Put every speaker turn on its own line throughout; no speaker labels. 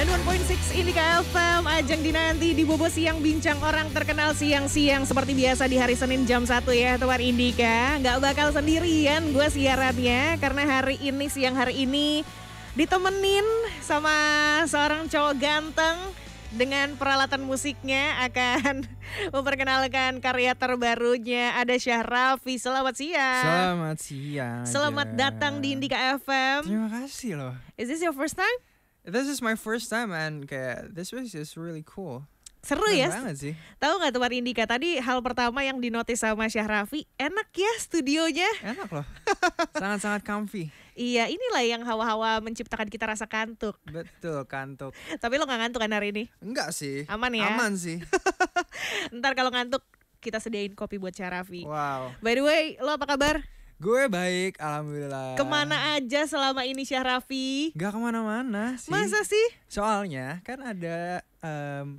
Dan 1.6 Indika FM, ajang dinanti di Bobo Siang Bincang Orang Terkenal Siang-Siang. Seperti biasa di hari Senin jam 1 ya Teman Indika. Nggak bakal sendirian gue siarannya karena hari ini, siang hari ini ditemenin sama seorang cowok ganteng dengan peralatan musiknya akan memperkenalkan karya terbarunya ada Syahrafi. Selamat siang. Selamat
siang.
Selamat datang di Indika FM. Terima kasih loh. Is this your first time? This is my first
time and kayak this was just really cool. Seru ya. Banget sih.
Tahu nggak tuh, Indika tadi hal pertama yang dinotis sama Syahrafi, enak ya studionya. Enak loh. Sangat-sangat comfy. Iya, inilah yang hawa-hawa menciptakan kita rasa kantuk.
Betul, kantuk.
Tapi lo nggak ngantuk kan hari ini? Enggak sih. Aman ya? Aman sih. Ntar kalau ngantuk kita sediain kopi buat Syahrafi. Wow. By the way, lo apa kabar?
Gue baik, alhamdulillah. Kemana
aja selama ini Syahrafi? Gak kemana-mana sih. Masa
sih? Soalnya kan ada um,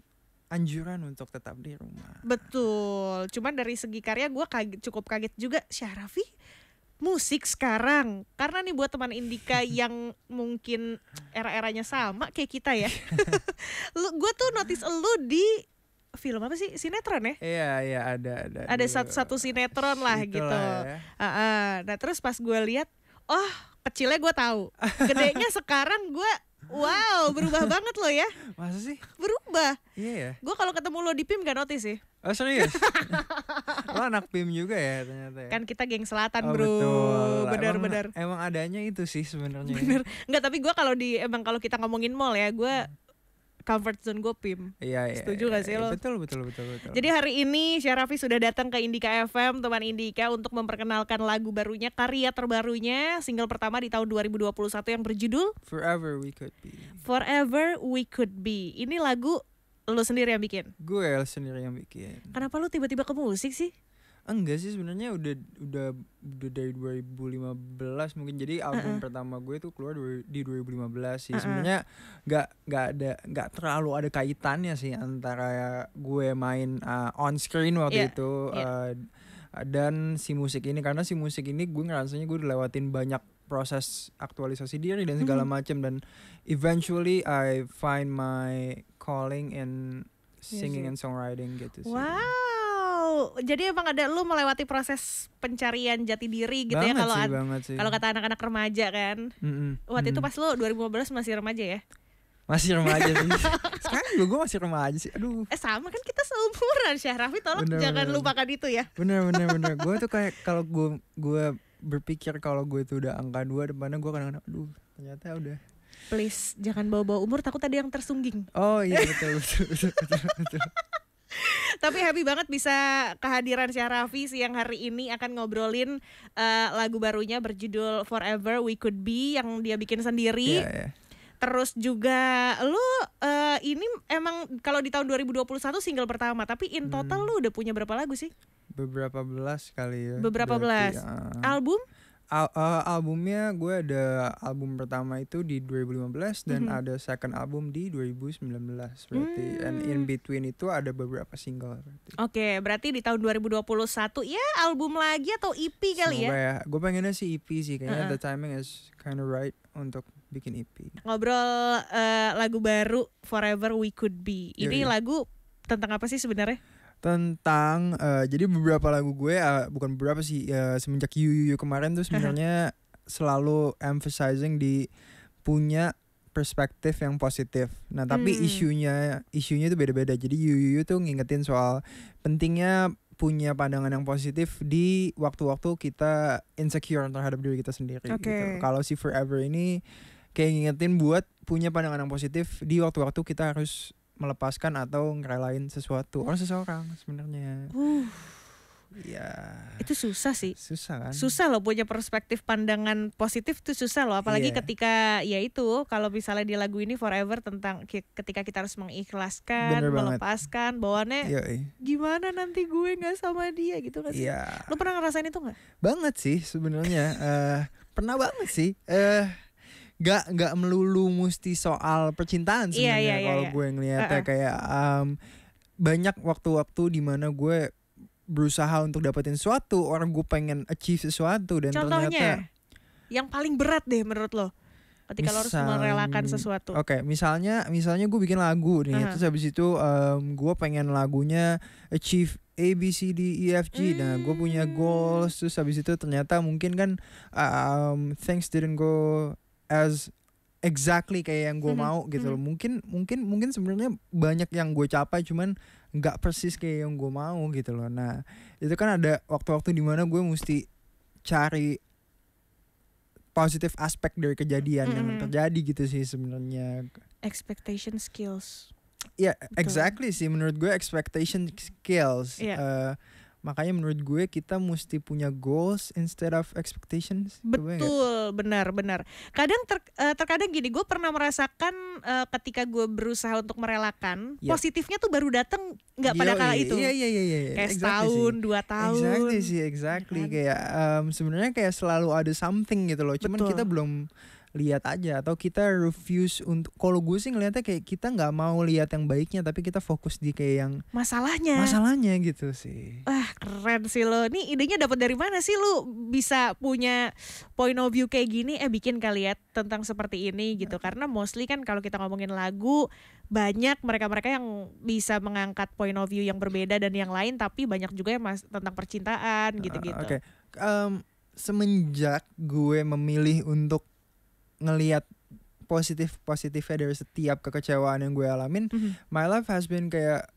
anjuran untuk tetap di rumah.
Betul. Cuman dari segi karya gue kaget, cukup kaget juga Syahrafi musik sekarang karena nih buat teman Indika yang mungkin era-eranya sama kayak kita ya lu gue tuh notice lu di film apa sih sinetron ya? Iya
iya ada ada. Ada
satu satu sinetron lah Situ gitu. Ya. Uh, uh. Nah terus pas gue lihat, oh kecilnya gue tahu, gedenya sekarang gue Wow, berubah banget loh ya. Masa sih? Berubah. Iya yeah, ya. Yeah. Gue kalau ketemu lo di PIM gak notice sih.
Oh serius? lo anak PIM juga ya ternyata ya? Kan kita geng selatan oh, bro. Benar-benar. Emang, emang adanya itu sih sebenarnya. Ya. Bener.
Enggak tapi gue kalau di, emang kalau kita ngomongin mall ya, gue hmm comfort zone gue pim. Iya iya. Setuju iya, gak iya. sih iya, lo? Betul
betul betul betul. Jadi hari
ini Syarafi sudah datang ke Indika FM teman Indika untuk memperkenalkan lagu barunya, karya terbarunya, single pertama di tahun 2021 yang berjudul
Forever We Could Be.
Forever We Could Be. Ini lagu lo sendiri yang bikin?
Gue sendiri yang bikin.
Kenapa lo tiba-tiba ke musik sih?
enggak sih sebenarnya udah udah udah dari 2015 mungkin jadi album uh -uh. pertama gue tuh keluar di 2015 sih uh -uh. sebenarnya nggak nggak ada nggak terlalu ada kaitannya sih antara gue main uh, on screen waktu yeah. itu yeah. Iya. Uh, dan si musik ini karena si musik ini gue ngerasanya gue lewatin banyak proses aktualisasi diri dan segala hmm. macam dan eventually I find my calling in singing yeah, and songwriting gitu sih. Wow
jadi emang ada lu melewati proses pencarian jati diri gitu ya banget ya kalau kalau kata anak-anak remaja kan.
mm hmm Waktu mm. itu pas
lu 2015 masih remaja ya?
Masih remaja sih. Sekarang juga gue masih remaja sih. Aduh.
Eh sama kan kita seumuran Rafi tolong bener, jangan bener, lupakan itu ya.
Bener bener bener. gue tuh kayak kalau gue gue berpikir kalau gue itu udah angka dua depannya gue kadang-kadang aduh
ternyata udah please jangan bawa-bawa umur takut ada yang tersungging
oh iya betul betul betul, betul, betul.
Tapi happy banget bisa kehadiran Syahrafi siang hari ini akan ngobrolin uh, lagu barunya berjudul Forever We Could Be yang dia bikin sendiri. Yeah, yeah. Terus juga lu uh, ini emang kalau di tahun 2021 single pertama, tapi in total hmm. lu udah punya berapa lagu sih?
Beberapa belas kali ya. Beberapa Berarti, belas. Uh, Album? al uh, albumnya gue ada album pertama itu di 2015 dan mm -hmm. ada second album di 2019 berarti mm. and in hmm. between itu ada beberapa single. Oke,
okay, berarti di tahun 2021 ya album lagi atau EP kali ya? Semoga ya? ya.
Gue pengennya sih EP sih kayaknya uh -huh. the timing is kind of right untuk bikin EP.
Ngobrol uh, lagu baru Forever We Could Be. Ini yeah, yeah. lagu tentang apa sih sebenarnya?
tentang uh, jadi beberapa lagu gue uh, bukan beberapa sih uh, semenjak Yu Yu, kemarin tuh sebenarnya selalu emphasizing di punya perspektif yang positif. Nah tapi hmm. isunya isunya itu beda-beda. Jadi You Yu, Yu tuh ngingetin soal pentingnya punya pandangan yang positif di waktu-waktu kita insecure terhadap diri kita sendiri. Okay. Gitu. Kalau si Forever ini kayak ngingetin buat punya pandangan yang positif di waktu-waktu kita harus melepaskan atau ngerelain sesuatu hmm. orang seseorang
sebenarnya.
Uh. Ya. Itu susah sih. Susah kan? Susah loh punya perspektif pandangan positif tuh susah loh, apalagi yeah. ketika ya itu kalau misalnya di lagu ini forever tentang ketika kita harus mengikhlaskan, melepaskan banget. bawaannya Yoi. gimana nanti gue nggak sama dia gitu kan sih. Yeah. Lo pernah ngerasain itu nggak?
Banget sih sebenarnya. uh, pernah banget sih. uh, gak gak melulu mesti soal percintaan iya, sebenarnya yeah, yeah, kalau yeah. gue ngeliatnya uh -uh. kayak um, banyak waktu-waktu di mana gue berusaha untuk dapetin sesuatu orang gue pengen achieve sesuatu dan Contohnya, ternyata
yang paling berat deh menurut lo ketika misal, lo harus merelakan sesuatu
oke okay, misalnya misalnya gue bikin lagu nih uh -huh. terus habis itu um, gue pengen lagunya achieve A B C D E F G. Hmm. Nah, gue punya goals terus habis itu ternyata mungkin kan um, things didn't go as exactly kayak yang gue mm-hmm. mau gitu loh mm-hmm. mungkin mungkin mungkin sebenarnya banyak yang gue capai cuman nggak persis kayak yang gue mau gitu loh nah itu kan ada waktu-waktu dimana gue mesti cari positif aspek dari kejadian mm-hmm. yang terjadi gitu sih sebenarnya expectation
skills
ya yeah, exactly sih menurut gue expectation skills yeah. Ya. Makanya menurut gue kita mesti punya goals instead of expectations. Ya Betul,
benar-benar. Kadang ter, uh, terkadang gini, gue pernah merasakan uh, ketika gue berusaha untuk merelakan, yeah. positifnya tuh baru datang nggak pada kala itu. Iya, iya iya. iya. Kayak exactly setahun, dua tahun. Exactly
sih, exactly. Kan? Kayak um, sebenarnya kayak selalu ada something gitu loh. Cuman Betul. kita belum lihat aja atau kita refuse untuk kalau gue sih ngeliatnya kayak kita nggak mau lihat yang baiknya tapi kita fokus di kayak yang masalahnya masalahnya gitu sih
wah keren sih lo nih idenya dapat dari mana sih lo bisa punya point of view kayak gini eh bikin kalian ya tentang seperti ini gitu karena mostly kan kalau kita ngomongin lagu banyak mereka-mereka yang bisa mengangkat point of view yang berbeda dan yang lain tapi banyak juga yang mas tentang percintaan gitu-gitu. Oke. okay.
Um, semenjak gue memilih untuk ngelihat positif positifnya dari setiap kekecewaan yang gue alamin mm -hmm. my life has been kayak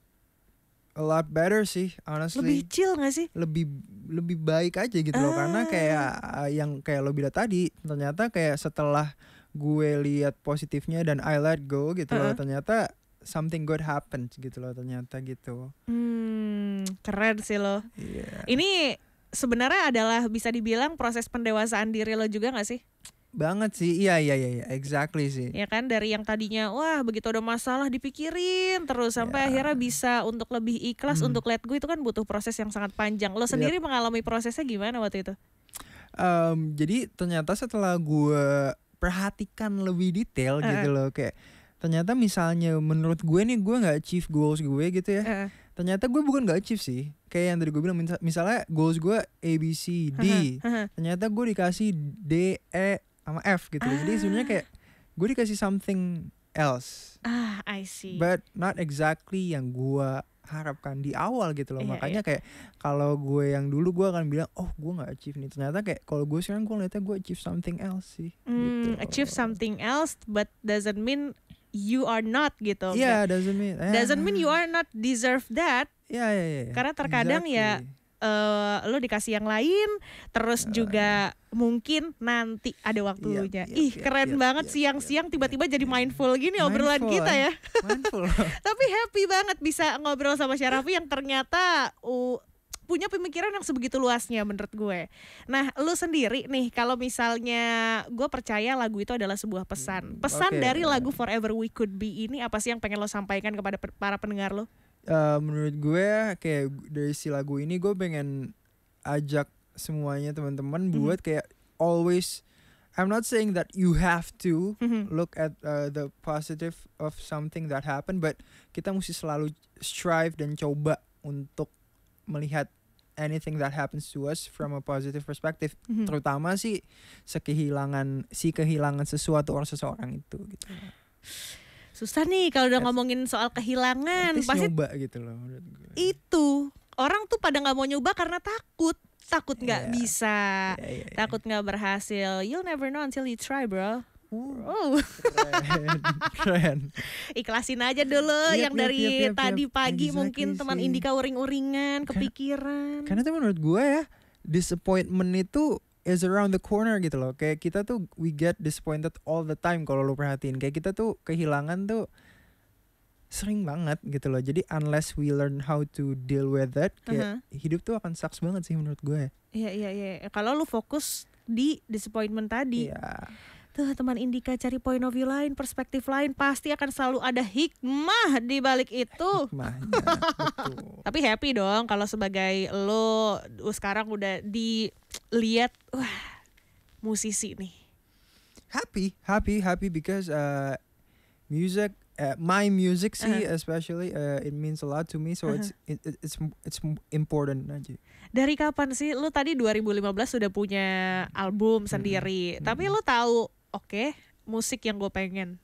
a lot better sih honestly lebih chill gak sih lebih lebih baik aja gitu ah. loh karena ah. kayak ah, yang kayak lo bilang tadi ternyata kayak setelah gue lihat positifnya dan I let go gitu uh -huh. loh ternyata something good happens gitu loh ternyata gitu
hmm, keren sih lo yeah. ini sebenarnya adalah bisa dibilang proses pendewasaan diri lo juga nggak sih
banget sih iya, iya iya iya exactly sih
ya kan dari yang tadinya wah begitu ada masalah dipikirin terus sampai yeah. akhirnya bisa untuk lebih ikhlas hmm. untuk let go itu kan butuh proses yang sangat panjang lo sendiri yep. mengalami prosesnya gimana waktu itu
um, jadi ternyata setelah gue perhatikan lebih detail uh -uh. gitu loh kayak ternyata misalnya menurut gue nih gue nggak achieve goals gue gitu ya uh -uh. ternyata gue bukan nggak achieve sih kayak yang tadi gue bilang misalnya goals gue A B C D uh -huh. Uh -huh. ternyata gue dikasih D E sama F gitu. Ah. Jadi sebenarnya kayak gue dikasih something else.
Ah, I see. But
not exactly yang gue harapkan di awal gitu loh. Yeah, Makanya yeah. kayak kalau gue yang dulu gue akan bilang, oh gue nggak achieve nih. Ternyata kayak kalau gue sekarang gue ngeliatnya gue achieve something else sih. Mm, gitu.
Achieve something else, but doesn't mean you are not gitu. Yeah, doesn't
mean. Yeah. Doesn't
mean you are not deserve that. Ya, yeah, ya, yeah, Yeah. Karena terkadang ya exactly. ya uh, lo dikasih yang lain terus nah, juga mungkin nanti ada waktunya. iya, iya, Ih, iya, keren iya, banget iya, siang-siang iya, tiba-tiba jadi mindful gini mindful, obrolan kita ya. Mindful. Tapi happy banget bisa ngobrol sama Syarafi yang ternyata uh, punya pemikiran yang sebegitu luasnya menurut gue. Nah, lu sendiri nih kalau misalnya gue percaya lagu itu adalah sebuah pesan. Hmm, pesan okay. dari lagu Forever We Could Be ini apa sih yang pengen lo sampaikan kepada para pendengar lo?
Eh, menurut gue ya, kayak dari si lagu ini gue pengen ajak semuanya teman-teman mm-hmm. buat kayak always I'm not saying that you have to mm-hmm. look at uh, the positive of something that happened but kita mesti selalu strive dan coba untuk melihat anything that happens to us from a positive perspective mm-hmm. terutama sih sekehilangan si kehilangan sesuatu orang seseorang itu gitu.
susah nih kalau udah ngomongin soal kehilangan Artis pasti nyoba
gitu loh gue.
itu orang tuh pada nggak mau nyoba karena takut takut nggak yeah. bisa yeah, yeah, yeah. takut nggak berhasil you'll never know until you try bro uh. Oh. Keren, keren. Ikhlasin aja dulu yep, yang yep, dari yep, yep, tadi yep. pagi exactly mungkin teman Indika uring-uringan, kepikiran.
Karena, karena itu menurut gue ya, disappointment itu is around the corner gitu loh. Kayak kita tuh we get disappointed all the time kalau lu perhatiin. Kayak kita tuh kehilangan tuh sering banget gitu loh. Jadi unless we learn how to deal with that, kayak uh -huh. hidup tuh akan sucks banget sih menurut gue.
Iya iya iya. Kalau lu fokus di disappointment tadi. Iya. Yeah Tuh teman Indika cari point of view lain, perspektif lain, pasti akan selalu ada hikmah di balik itu. Hikmahnya, betul. Tapi happy dong kalau sebagai lo uh, sekarang udah dilihat, wah musisi nih.
Happy, happy, happy because uh, music Uh, my music sih uh-huh. especially uh, it means a lot to me so uh-huh. it's it, it's it's important aja.
Dari kapan sih lu tadi 2015 sudah punya album hmm, sendiri. Hmm. Tapi hmm. lu tahu oke okay, musik yang gue pengen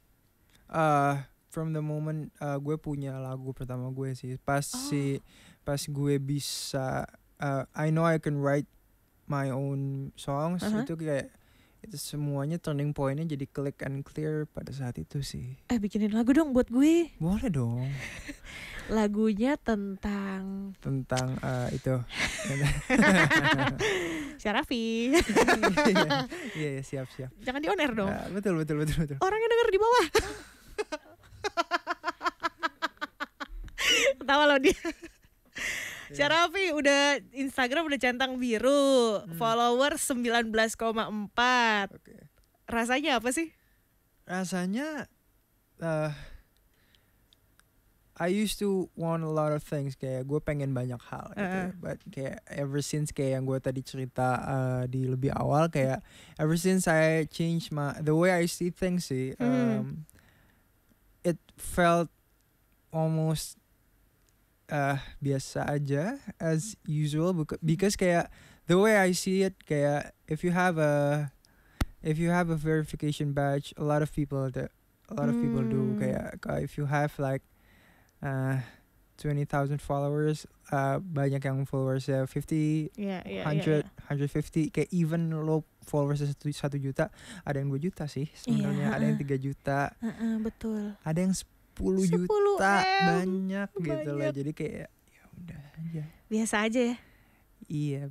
uh, from the moment uh, eh, gue punya lagu pertama gue sih pas oh. si pas gue bisa uh, I know I can write my own songs uh -huh. itu kayak itu semuanya turning pointnya jadi click and clear pada saat itu sih
eh bikinin lagu dong buat
gue boleh dong
lagunya tentang
tentang uh, itu Syarafi iya yeah, siap siap jangan di on air dong uh, betul betul betul betul orangnya denger di bawah
ketawa loh dia Syarafi udah Instagram udah centang biru, hmm. follower 19,4. Okay. Rasanya apa sih?
Rasanya uh, I used to want a lot of things kayak gue pengen banyak hal gitu, uh -uh. but kayak ever since kayak yang gue tadi cerita uh, di lebih awal kayak ever since I change my the way I see things sih, hmm. um, it felt almost uh, biasa aja as usual because kayak the way I see it kayak if you have a if you have a verification badge a lot of people that a lot of people do hmm. kayak if you have like uh, thousand followers uh, banyak yang followers. 50 ya, yeah, iya, iya, iya, hundred 100 yeah, yeah. kayak even low followers satu satu juta ada yang dua juta sih sebenarnya yeah, ada yang tiga juta
uh, uh, betul
ada yang sepuluh juta M. banyak, gitu loh jadi kayak ya udah aja biasa aja ya Iya,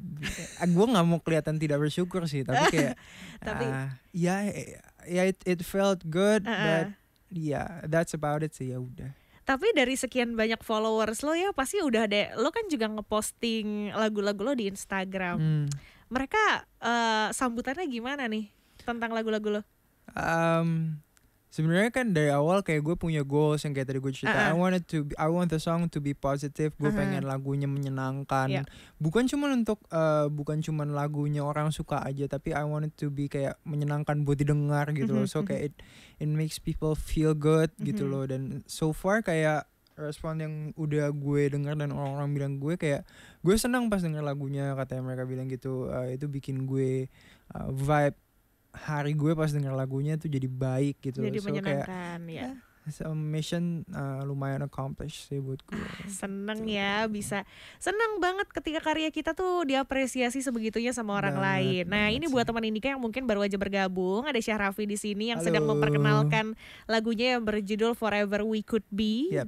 gue nggak mau kelihatan tidak bersyukur sih, tapi kayak, tapi uh, ya, yeah, it, it felt good, uh -uh. but yeah, that's about it sih ya udah.
Tapi dari sekian banyak followers lo ya pasti udah ada lo kan juga ngeposting lagu-lagu lo di Instagram. Hmm. Mereka uh, sambutannya gimana nih
tentang lagu-lagu lo? Um, sebenarnya kan dari awal kayak gue punya goals yang kayak tadi gue cerita uh-uh. I wanted to be, I want the song to be positive gue uh-huh. pengen lagunya menyenangkan yeah. bukan cuma untuk uh, bukan cuma lagunya orang suka aja tapi I wanted to be kayak menyenangkan buat didengar gitu mm-hmm. loh so mm-hmm. kayak it, it makes people feel good gitu mm-hmm. gitu loh dan so far kayak respon yang udah gue dengar dan orang-orang bilang gue kayak gue senang pas denger lagunya katanya mereka bilang gitu uh, itu bikin gue uh, vibe hari gue pas denger lagunya tuh jadi baik gitu jadi so, menyenangkan kayak, ya eh, mission uh, lumayan accomplish sih buat gue. Ah,
seneng gitu. ya bisa. Seneng banget ketika karya kita tuh diapresiasi sebegitunya sama orang banget, lain. Nah, ini sih. buat teman Indika yang mungkin baru aja bergabung, ada Syahrafi di sini yang Halo. sedang memperkenalkan lagunya yang berjudul Forever We Could Be. Yep.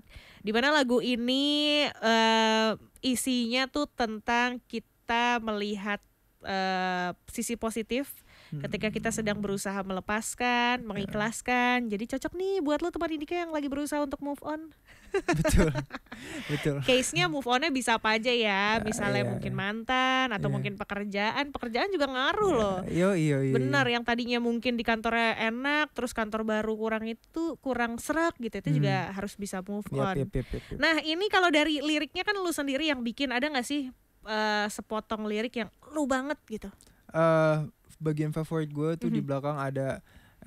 mana lagu ini uh, isinya tuh tentang kita melihat uh, sisi positif ketika kita hmm. sedang berusaha melepaskan iya. mengikhlaskan jadi cocok nih buat lo teman indika yang lagi berusaha untuk move on betul betul case nya move onnya bisa apa aja ya iya, misalnya yeah, yeah, mungkin mantan atau iya. mungkin pekerjaan pekerjaan juga ngaruh loh
yo, yo, yo, benar
yang tadinya mungkin di kantornya enak terus kantor baru kurang itu kurang serak gitu itu hmm. juga harus bisa move on yep, yep, yep, yep. nah ini kalau dari liriknya kan lu sendiri yang bikin ada nggak sih uh, sepotong lirik yang lu banget gitu?
Uh, bagian favorit gue tuh mm -hmm. di mm-hmm. belakang ada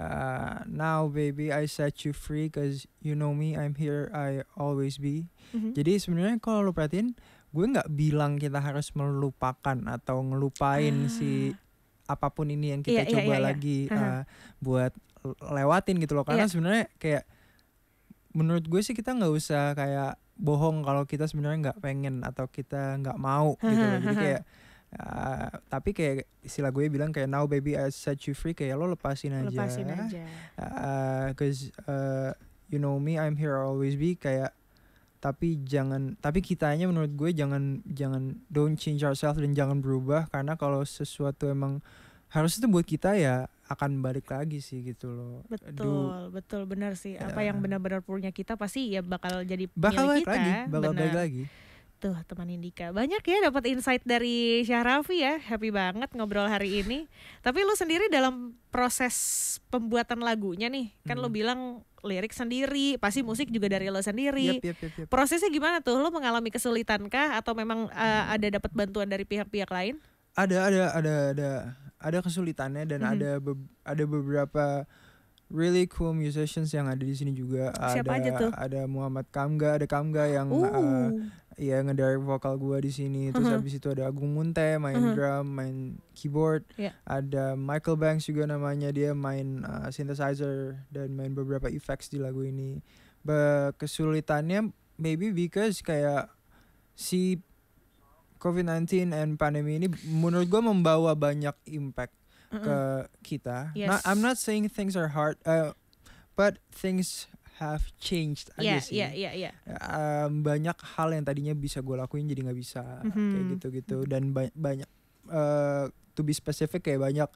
uh, now baby I set you free cause you know me I'm here I always be. Mm -hmm. Jadi sebenarnya kalau lo perhatiin gue nggak bilang kita harus melupakan atau ngelupain ah. si apapun ini yang kita yeah, iya, coba yeah, yeah, lagi yeah. Uh, eh, buat lewatin gitu loh karena yeah. sebenarnya kayak menurut gue sih kita nggak usah kayak bohong kalau kita sebenarnya nggak pengen atau kita nggak mau gitu loh jadi kayak Uh, tapi kayak istilah gue bilang kayak now baby I set you free kayak lo lepasin aja. Lepasin aja. Uh, cause uh, you know me I'm here I'll always be kayak tapi jangan tapi kitanya menurut gue jangan jangan don't change yourself dan jangan berubah karena kalau sesuatu emang harus itu buat kita ya akan balik lagi sih gitu loh. Betul, Do,
betul benar sih. Apa uh, yang benar-benar punya kita pasti ya bakal jadi bakal balik kita. lagi, bakal bener. balik lagi. Tuh teman Indika Banyak ya dapat insight dari Syahrafi ya Happy banget ngobrol hari ini Tapi lu sendiri dalam proses pembuatan lagunya nih Kan hmm. lu bilang lirik sendiri Pasti musik juga dari lo sendiri yep, yep, yep, yep. Prosesnya gimana tuh? Lu mengalami kesulitan kah? Atau memang uh, ada dapat bantuan dari pihak-pihak lain?
Ada, ada, ada, ada Ada kesulitannya dan -hmm. ada, be ada beberapa really cool musicians yang ada di sini juga Siapa ada aja tuh? ada Muhammad Kamga ada Kamga yang Uh, Iya ngedirect vokal gue di sini terus habis mm-hmm. itu ada Agung Munte main mm -hmm. drum main keyboard yeah. ada Michael Banks juga namanya dia main uh, synthesizer dan main beberapa effects di lagu ini Be- kesulitannya maybe because kayak si COVID-19 and pandemi ini menurut gue membawa banyak impact mm-hmm. ke kita. Yes. Not, I'm not saying things are hard, uh, but things have changed aja yeah, sih. Yeah, yeah, yeah. banyak hal yang tadinya bisa gue lakuin jadi nggak bisa mm -hmm. kayak gitu-gitu dan ba banyak uh, to be specific kayak banyak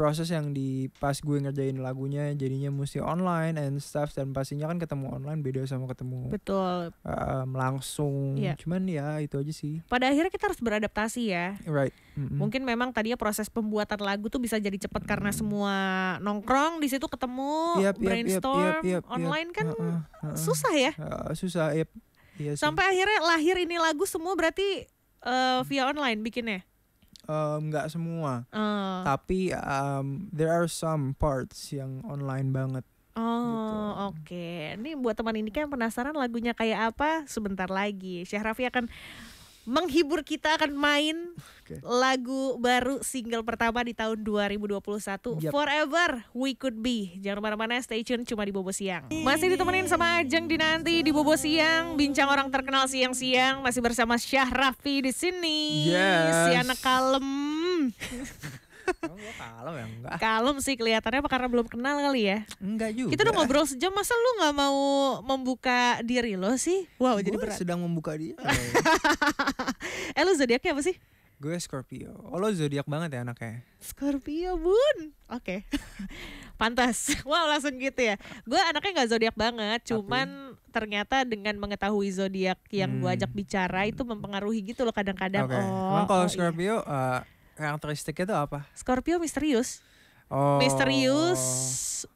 proses yang di pas gue ngerjain lagunya jadinya mesti online and stuff dan pastinya kan ketemu online beda sama ketemu betul um, langsung yeah. cuman ya itu aja sih
pada akhirnya kita harus beradaptasi ya
right mm -hmm. mungkin
memang tadinya proses pembuatan lagu tuh bisa jadi cepat mm -hmm. karena semua nongkrong di situ ketemu yep, yep, brainstorm yep, yep, yep, yep, online kan uh -uh, uh -uh. susah
ya uh, susah yep. iya sih. sampai
akhirnya lahir ini lagu semua berarti uh, via online bikinnya
nggak um, semua uh. tapi um, there are some parts yang online banget gitu.
Oh gitu. oke, okay. ini buat teman ini kan penasaran lagunya kayak apa? Sebentar lagi, Syahrafi akan menghibur kita akan main okay. lagu baru single pertama di tahun 2021 yep. Forever We Could Be jangan kemana-mana stay tune cuma di Bobo Siang masih ditemenin sama Ajeng Dinanti di Bobo Siang bincang orang terkenal siang-siang masih bersama Syah Raffi di sini yes. si anak kalem Oh, kalem ya enggak. Kalem sih kelihatannya apa karena belum kenal kali ya?
Enggak juga. Kita udah
ngobrol sejam masa lu nggak mau membuka diri lo sih? Wow, gua jadi berat. sedang membuka diri. eh lu zodiaknya apa
sih? Gue Scorpio. Oh lo zodiak banget ya anaknya.
Scorpio bun. Oke. Okay. Pantas. Wow langsung gitu ya. Gue anaknya nggak zodiak banget. Cuman Tapi... ternyata dengan mengetahui zodiak yang hmm. gue ajak bicara itu mempengaruhi gitu loh kadang-kadang. Okay. Oh, kalau oh, iya.
Scorpio iya. uh, karakteristiknya itu apa? Scorpio misterius. Oh. Misterius,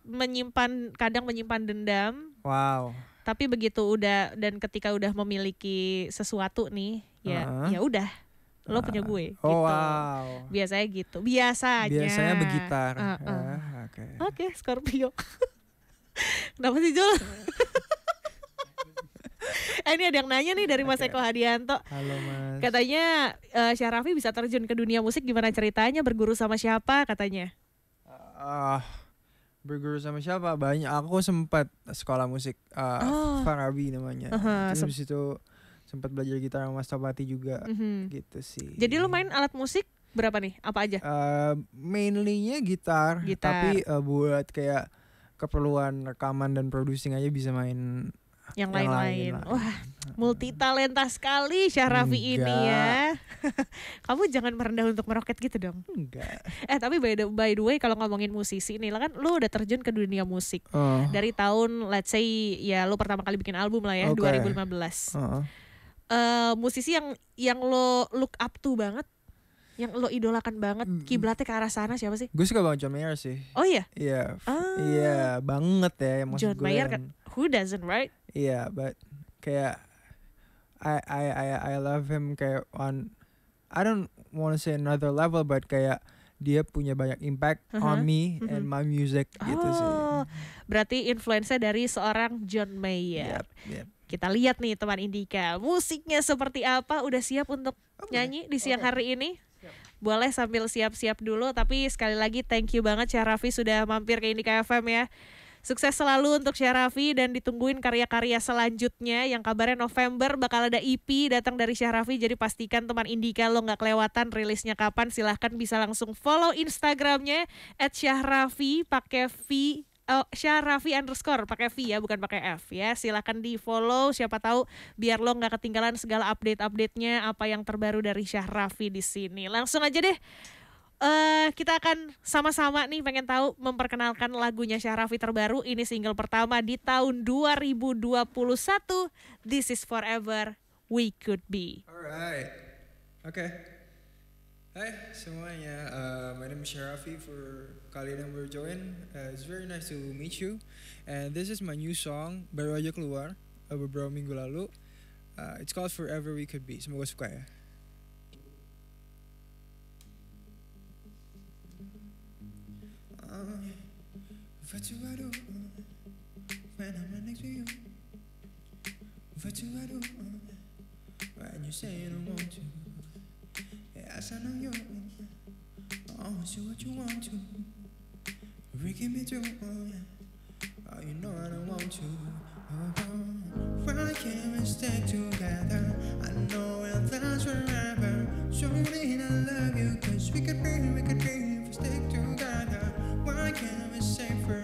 menyimpan kadang menyimpan dendam. Wow. Tapi begitu udah dan ketika udah memiliki sesuatu nih, ya uh ya udah lo punya ah. gue oh, gitu. Wow. Biasanya gitu. Biasanya. Biasanya begitar. Uh, uh. Ah,
oke. Uh, Oke, okay.
okay, Scorpio. Kenapa sih Jul? eh ini ada yang nanya nih dari Mas Eko Hadianto. Halo Mas. Katanya uh, eh, Syarafi bisa terjun ke dunia musik gimana ceritanya berguru sama siapa katanya?
Ah, uh, berguru sama siapa? Banyak. Aku sempat sekolah musik uh, oh. Farabi namanya. Uh -huh. Terus itu sempat belajar gitar sama Mas Topati juga. Uh mhm. -huh. Gitu sih. Jadi lu main alat musik berapa nih? Apa aja? Uh, mainly-nya gitar, gitar, tapi uh, buat kayak keperluan rekaman dan producing aja bisa main yang
lain-lain. Wah, multi talenta sekali Syahrafi ini ya. Kamu jangan merendah untuk meroket gitu dong. Enggak. Eh, tapi by the, by the way kalau ngomongin musisi nih, kan lu udah terjun ke dunia musik. Uh. Dari tahun let's say ya lu pertama kali bikin
album lah ya, okay.
2015. Uh. Uh, musisi yang yang lo look up to banget yang lo idolakan banget hmm. kiblatnya ke arah sana siapa sih?
Gue suka banget John Mayer sih. Oh iya. Iya. Ah. Iya, banget ya maksud John gue. Mayer kan
who doesn't right?
yeah but kayak I I I I love him kayak on I don't want to say another level but kayak dia punya banyak impact uh mm-hmm. -huh. on me uh mm-hmm. -huh. and my music oh,
gitu sih. Oh, berarti influencer dari seorang John Mayer. Yep, yep. Kita lihat nih teman Indika, musiknya seperti apa? Udah siap untuk okay. nyanyi di siang okay. hari ini? boleh sambil siap-siap dulu tapi sekali lagi thank you banget Syah Raffi sudah mampir ke Indika FM ya Sukses selalu untuk Syahrafi dan ditungguin karya-karya selanjutnya yang kabarnya November bakal ada EP datang dari Syahrafi jadi pastikan teman Indika lo nggak kelewatan rilisnya kapan silahkan bisa langsung follow Instagramnya at Syahrafi pakai V oh, eh, Syarafi underscore pakai V ya bukan pakai F ya silahkan di follow siapa tahu biar lo nggak ketinggalan segala update update nya apa yang terbaru dari Syahrafi di sini langsung aja deh uh, kita akan sama-sama nih pengen tahu memperkenalkan lagunya Syahrafi terbaru ini single pertama di tahun 2021 This is forever we could be.
Alright. Okay. Hai semuanya, uh, my name is Sharafi for kalian yang baru join. Uh, it's very nice to meet you. And this is my new song, baru aja keluar beberapa minggu lalu. Uh, it's called Forever We Could Be. Semoga suka ya.
What do I do when I'm next to you?
What do I do when you say you don't want to? Yes, I know you. I want you what you want to. Breaking me through. Oh,
you know I don't want you. Oh, oh. Why can't we stay together? I know it lasts forever. Surely I love you, cause we could be, we could be if we stay together. Why can't we stay forever?